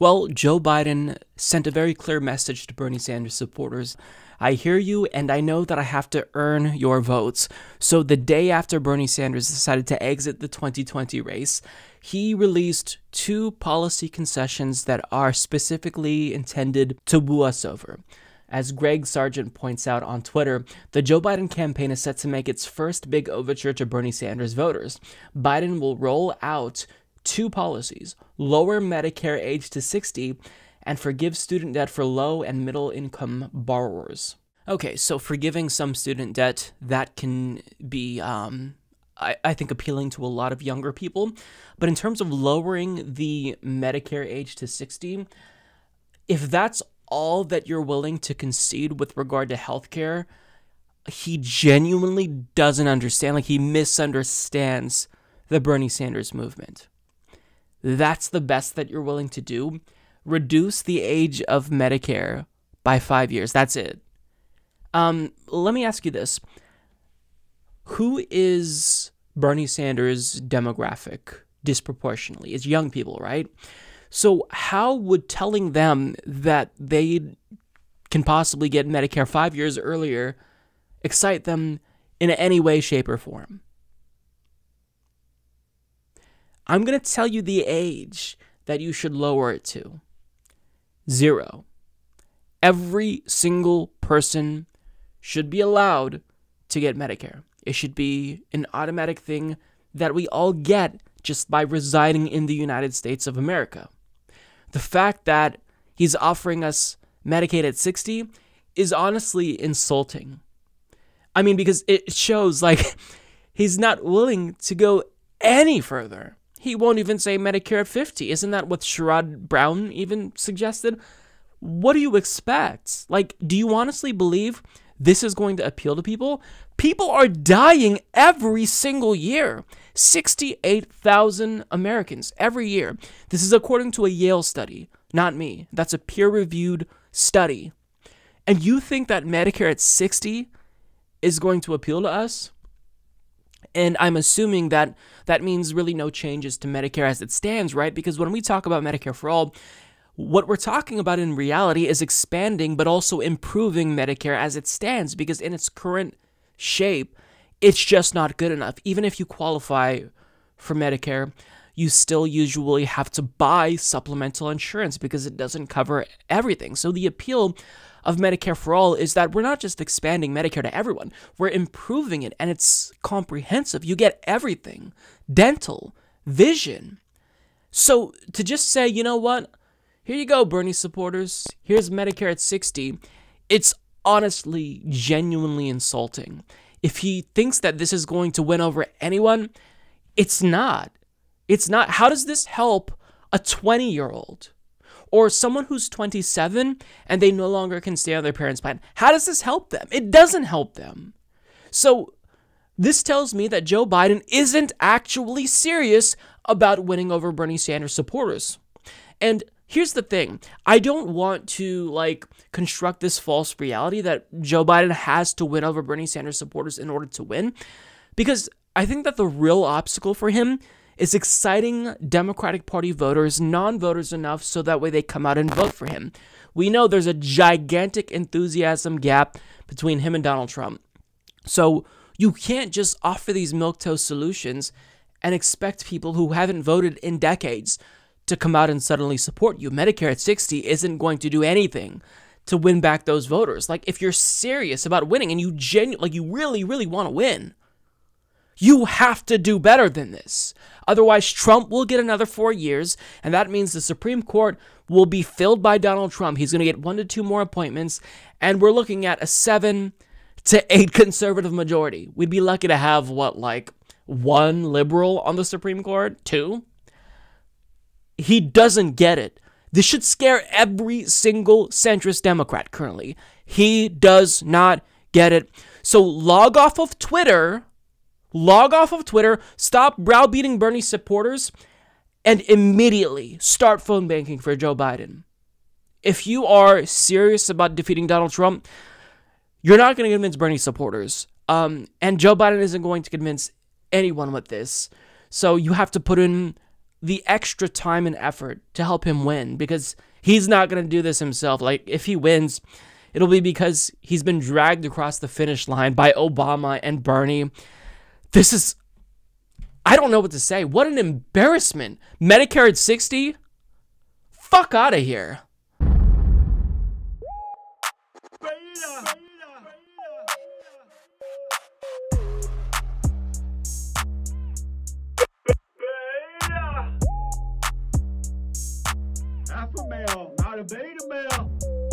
Well, Joe Biden sent a very clear message to Bernie Sanders supporters. I hear you, and I know that I have to earn your votes. So, the day after Bernie Sanders decided to exit the 2020 race, he released two policy concessions that are specifically intended to woo us over. As Greg Sargent points out on Twitter, the Joe Biden campaign is set to make its first big overture to Bernie Sanders voters. Biden will roll out two policies lower Medicare age to 60 and forgive student debt for low and middle income borrowers. Okay, so forgiving some student debt, that can be, um, I, I think, appealing to a lot of younger people. But in terms of lowering the Medicare age to 60, if that's all that you're willing to concede with regard to healthcare, he genuinely doesn't understand. Like, he misunderstands the Bernie Sanders movement that's the best that you're willing to do, reduce the age of Medicare by five years. That's it. Um, let me ask you this Who is Bernie Sanders' demographic disproportionately? It's young people, right? So, how would telling them that they can possibly get Medicare five years earlier excite them in any way, shape, or form? I'm going to tell you the age that you should lower it to zero. Every single person should be allowed to get Medicare. It should be an automatic thing that we all get just by residing in the United States of America. The fact that he's offering us Medicaid at 60 is honestly insulting. I mean, because it shows like he's not willing to go any further. He won't even say Medicare at 50. Isn't that what Sherrod Brown even suggested? What do you expect? Like, do you honestly believe this is going to appeal to people? People are dying every single year. 68,000 Americans every year. This is according to a Yale study, not me. That's a peer reviewed study. And you think that Medicare at 60 is going to appeal to us? And I'm assuming that that means really no changes to Medicare as it stands, right? Because when we talk about Medicare for All, what we're talking about in reality is expanding but also improving Medicare as it stands because in its current shape, it's just not good enough. Even if you qualify for Medicare, you still usually have to buy supplemental insurance because it doesn't cover everything. So the appeal of Medicare for All is that we're not just expanding Medicare to everyone, we're improving it and it's comprehensive. You get everything dental, vision. So to just say, you know what? Here you go, Bernie supporters. Here's Medicare at 60. It's honestly, genuinely insulting. If he thinks that this is going to win over anyone, it's not. It's not, how does this help a 20 year old or someone who's 27 and they no longer can stay on their parents' plan? How does this help them? It doesn't help them. So, this tells me that Joe Biden isn't actually serious about winning over Bernie Sanders supporters. And here's the thing I don't want to like construct this false reality that Joe Biden has to win over Bernie Sanders supporters in order to win, because I think that the real obstacle for him is exciting Democratic Party voters, non voters enough so that way they come out and vote for him. We know there's a gigantic enthusiasm gap between him and Donald Trump. So you can't just offer these milquetoast solutions and expect people who haven't voted in decades to come out and suddenly support you. Medicare at 60 isn't going to do anything to win back those voters. Like if you're serious about winning and you genuinely like you really really want to win, you have to do better than this. Otherwise, Trump will get another four years, and that means the Supreme Court will be filled by Donald Trump. He's going to get one to two more appointments, and we're looking at a seven to eight conservative majority. We'd be lucky to have, what, like one liberal on the Supreme Court? Two? He doesn't get it. This should scare every single centrist Democrat currently. He does not get it. So log off of Twitter log off of Twitter, stop browbeating Bernie supporters, and immediately start phone banking for Joe Biden. If you are serious about defeating Donald Trump, you're not going to convince Bernie supporters. Um, and Joe Biden isn't going to convince anyone with this. So you have to put in the extra time and effort to help him win because he's not going to do this himself. Like, if he wins, it'll be because he's been dragged across the finish line by Obama and Bernie this is, I don't know what to say. What an embarrassment. Medicare at 60? Fuck out of here. Alpha male, not a beta male.